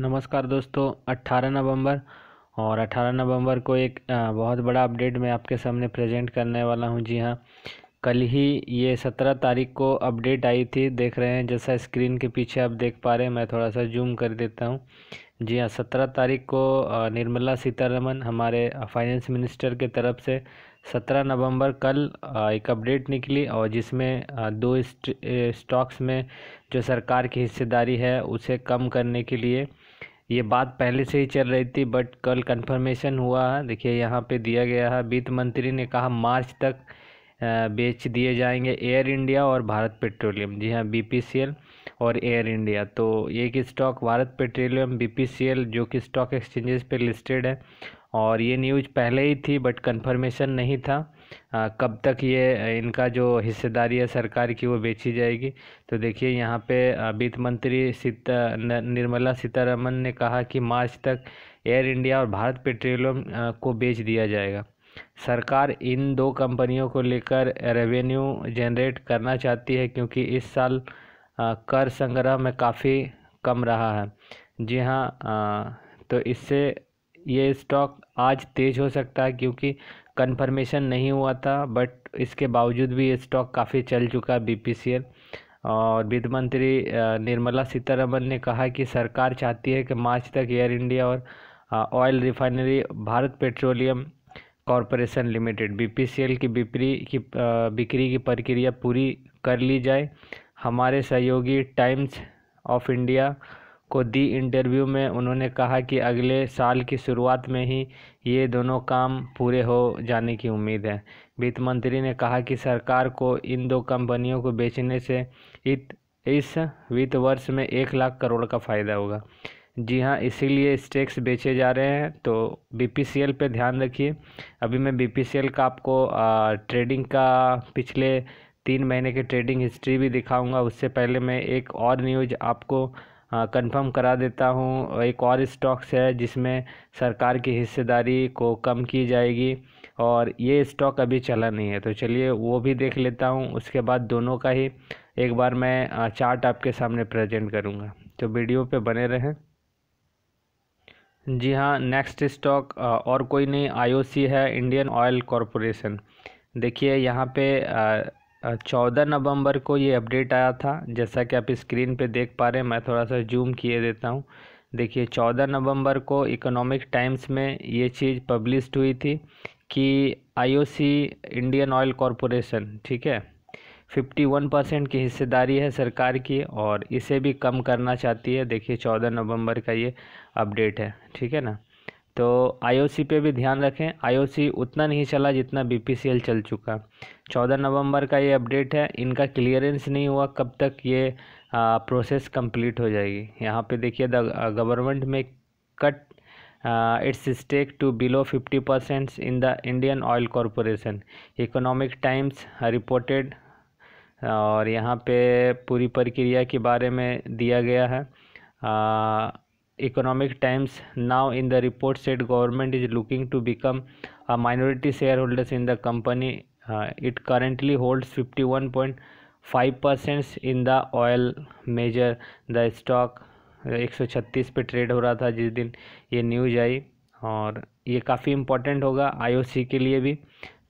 नमस्कार दोस्तों 18 नवंबर और 18 नवंबर को एक बहुत बड़ा अपडेट मैं आपके सामने प्रेजेंट करने वाला हूं जी हां कल ही ये 17 तारीख को अपडेट आई थी देख रहे हैं जैसा स्क्रीन के पीछे आप देख पा रहे हैं मैं थोड़ा सा जूम कर देता हूं जी हां 17 तारीख को निर्मला सीतारमन हमारे फाइनेंस मिनिस्टर के तरफ से सत्रह नवंबर कल एक अपडेट निकली और जिसमें दो स्टॉक्स में जो सरकार की हिस्सेदारी है उसे कम करने के लिए ये बात पहले से ही चल रही थी बट कल कंफर्मेशन हुआ है देखिए यहाँ पे दिया गया है वित्त मंत्री ने कहा मार्च तक बेच दिए जाएंगे एयर इंडिया और भारत पेट्रोलियम जी हाँ एल और एयर इंडिया तो एक स्टॉक भारत पेट्रोलियम एल जो कि स्टॉक एक्सचेंजेस पे लिस्टेड है और ये न्यूज़ पहले ही थी बट कंफर्मेशन नहीं था आ, कब तक ये इनका जो हिस्सेदारी है सरकार की वो बेची जाएगी तो देखिए यहाँ पे वित्त मंत्री सीता निर्मला सीतारमन ने कहा कि मार्च तक एयर इंडिया और भारत पेट्रोलियम को बेच दिया जाएगा सरकार इन दो कंपनियों को लेकर रेवेन्यू जनरेट करना चाहती है क्योंकि इस साल कर संग्रह में काफ़ी कम रहा है जी हाँ तो इससे ये स्टॉक आज तेज़ हो सकता है क्योंकि कंफर्मेशन नहीं हुआ था बट इसके बावजूद भी ये स्टॉक काफ़ी चल चुका है बीपीसीएल और वित्त मंत्री निर्मला सीतारमन ने कहा कि सरकार चाहती है कि मार्च तक एयर इंडिया और oil refinery Bharat Petroleum Corporation Limited BPCL की बिक्री की बिक्री की प्रक्रिया पूरी कर ली जाए हमारे सहयोगी टाइम्स ऑफ इंडिया को दी इंटरव्यू में उन्होंने कहा कि अगले साल की शुरुआत में ही ये दोनों काम पूरे हो जाने की उम्मीद है वित्त मंत्री ने कहा कि सरकार को इन दो कंपनियों को बेचने से इस वित्त वर्ष में एक लाख करोड़ का फ़ायदा होगा जी हाँ इसीलिए स्टेक्स बेचे जा रहे हैं तो बीपीसीएल पे ध्यान रखिए अभी मैं बीपीसीएल का आपको आ, ट्रेडिंग का पिछले तीन महीने के ट्रेडिंग हिस्ट्री भी दिखाऊंगा उससे पहले मैं एक और न्यूज़ आपको कंफर्म हाँ, करा देता हूँ एक और स्टॉक्स है जिसमें सरकार की हिस्सेदारी को कम की जाएगी और ये स्टॉक अभी चला नहीं है तो चलिए वो भी देख लेता हूँ उसके बाद दोनों का ही एक बार मैं चार्ट आपके सामने प्रेजेंट करूँगा तो वीडियो पे बने रहें जी हाँ नेक्स्ट स्टॉक और कोई नहीं आईओसी है इंडियन ऑयल कॉरपोरेशन देखिए यहाँ पे चौदह नवंबर को ये अपडेट आया था जैसा कि आप स्क्रीन पे देख पा रहे हैं मैं थोड़ा सा जूम किए देता हूँ देखिए चौदह नवंबर को इकोनॉमिक टाइम्स में ये चीज़ पब्लिश हुई थी कि आईओसी इंडियन ऑयल कॉरपोरेशन ठीक है फिफ्टी वन परसेंट की हिस्सेदारी है सरकार की और इसे भी कम करना चाहती है देखिए चौदह नवंबर का ये अपडेट है ठीक है ना तो आईओसी पे भी ध्यान रखें आईओसी उतना नहीं चला जितना बीपीसीएल चल चुका चौदह नवंबर का ये अपडेट है इनका क्लियरेंस नहीं हुआ कब तक ये आ, प्रोसेस कंप्लीट हो जाएगी यहाँ पे देखिए the government may cut its stake to below fifty percent in the Indian Oil Corporation Economic Times reported और यहाँ पे पूरी प्रक्रिया के बारे में दिया गया है आ, economic times now in the report said government is looking to become a minority shareholders in the company uh, it currently holds 51.5 percents in the oil major the stock 136 पे ट्रेड हो रहा था जिस दिन ये न्यूज आई और ये काफ़ी इम्पोर्टेंट होगा आईओसी के लिए भी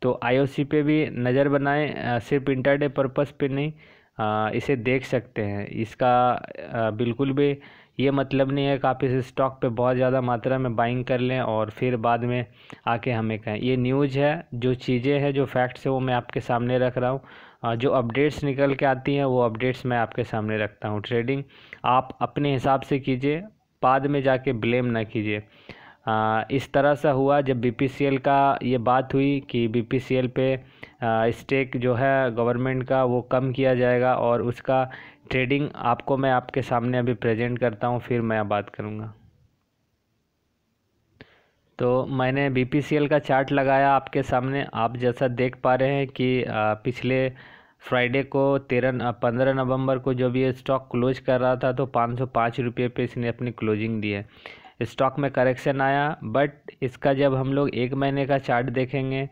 तो आईओसी पे भी नज़र बनाएं सिर्फ इंटरडे पर्पस पे नहीं आ, इसे देख सकते हैं इसका आ, बिल्कुल भी ये मतलब नहीं है कि आप इस स्टॉक पे बहुत ज़्यादा मात्रा में बाइंग कर लें और फिर बाद में आके हमें कहें ये न्यूज़ है जो चीज़ें हैं जो फैक्ट्स हैं वो मैं आपके सामने रख रहा हूँ जो अपडेट्स निकल के आती हैं वो अपडेट्स मैं आपके सामने रखता हूँ ट्रेडिंग आप अपने हिसाब से कीजिए बाद में जाके ब्लेम ना कीजिए इस तरह सा हुआ जब बी का ये बात हुई कि बी पे स्टेक जो है गवर्नमेंट का वो कम किया जाएगा और उसका ट्रेडिंग आपको मैं आपके सामने अभी प्रेजेंट करता हूँ फिर मैं बात करूँगा तो मैंने बीपीसीएल का चार्ट लगाया आपके सामने आप जैसा देख पा रहे हैं कि पिछले फ्राइडे को तेरह पंद्रह नवंबर को जब ये स्टॉक क्लोज कर रहा था तो पाँच सौ पाँच रुपये पर इसने अपनी क्लोजिंग दी है स्टॉक में करेक्शन आया बट इसका जब हम लोग एक महीने का चार्ट देखेंगे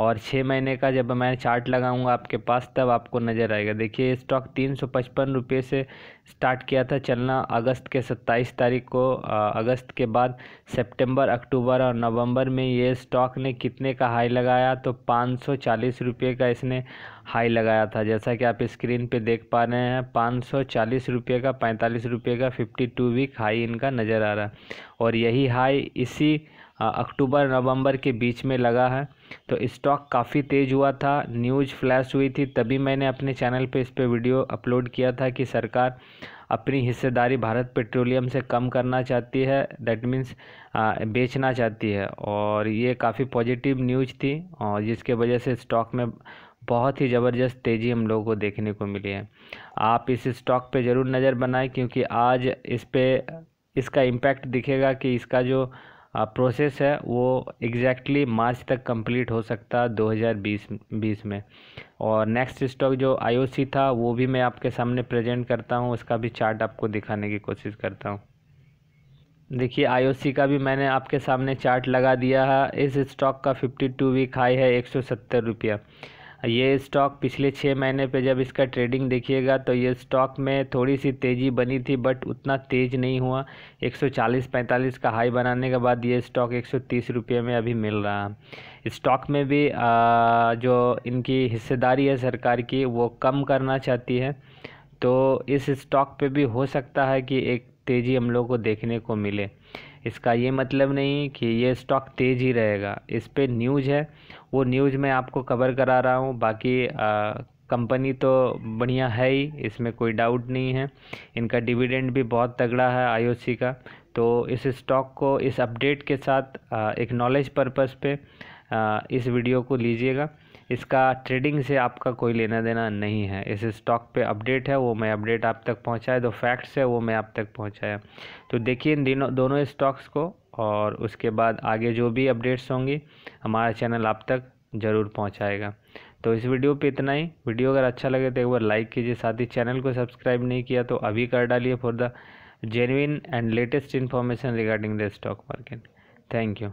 और छः महीने का जब मैं चार्ट लगाऊंगा आपके पास तब आपको नज़र आएगा देखिए स्टॉक तीन सौ पचपन रुपये से स्टार्ट किया था चलना अगस्त के सत्ताईस तारीख को अगस्त के बाद सितंबर अक्टूबर और नवंबर में ये स्टॉक ने कितने का हाई लगाया तो पाँच सौ चालीस रुपये का इसने हाई लगाया था जैसा कि आप स्क्रीन पे देख पा रहे हैं पाँच सौ चालीस रुपये का पैंतालीस रुपये का फिफ्टी टू वीक हाई इनका नज़र आ रहा है और यही हाई इसी अक्टूबर नवंबर के बीच में लगा है तो स्टॉक काफ़ी तेज़ हुआ था न्यूज़ फ्लैश हुई थी तभी मैंने अपने चैनल पे इस पर वीडियो अपलोड किया था कि सरकार अपनी हिस्सेदारी भारत पेट्रोलियम से कम करना चाहती है दैट मीन्स बेचना चाहती है और ये काफ़ी पॉजिटिव न्यूज थी और जिसके वजह से स्टॉक में बहुत ही ज़बरदस्त तेज़ी हम लोगों को देखने को मिली है आप इस स्टॉक पे ज़रूर नज़र बनाएं क्योंकि आज इस पर इसका इम्पैक्ट दिखेगा कि इसका जो प्रोसेस है वो एग्जैक्टली exactly मार्च तक कंप्लीट हो सकता है 2020 बीस में और नेक्स्ट स्टॉक जो आईओसी था वो भी मैं आपके सामने प्रेजेंट करता हूँ उसका भी चार्ट आपको दिखाने की कोशिश करता हूँ देखिए आईओसी का भी मैंने आपके सामने चार्ट लगा दिया है इस स्टॉक का 52 वीक हाई है एक सौ सत्तर रुपया ये स्टॉक पिछले छः महीने पे जब इसका ट्रेडिंग देखिएगा तो ये स्टॉक में थोड़ी सी तेज़ी बनी थी बट उतना तेज़ नहीं हुआ 140-45 का हाई बनाने के बाद ये स्टॉक एक रुपये में अभी मिल रहा है स्टॉक में भी आ, जो इनकी हिस्सेदारी है सरकार की वो कम करना चाहती है तो इस स्टॉक पे भी हो सकता है कि एक तेज़ी हम लोग को देखने को मिले इसका ये मतलब नहीं कि ये स्टॉक तेज़ ही रहेगा इस पर न्यूज है वो न्यूज़ में आपको कवर करा रहा हूँ बाकी कंपनी तो बढ़िया है ही इसमें कोई डाउट नहीं है इनका डिविडेंड भी बहुत तगड़ा है आईओसी का तो इस स्टॉक को इस अपडेट के साथ एक नॉलेज पर्पस पे इस वीडियो को लीजिएगा इसका ट्रेडिंग से आपका कोई लेना देना नहीं है इस स्टॉक पे अपडेट है वो मैं अपडेट आप तक पहुँचाया जो फैक्ट्स है वो मैं आप तक पहुँचाया तो देखिए इन दिनों दोनों स्टॉक्स को और उसके बाद आगे जो भी अपडेट्स होंगी हमारा चैनल आप तक ज़रूर पहुंचाएगा तो इस वीडियो पे इतना ही वीडियो अगर अच्छा लगे तो एक बार लाइक कीजिए साथ ही चैनल को सब्सक्राइब नहीं किया तो अभी कर डालिए for the genuine and latest information regarding the stock market thank you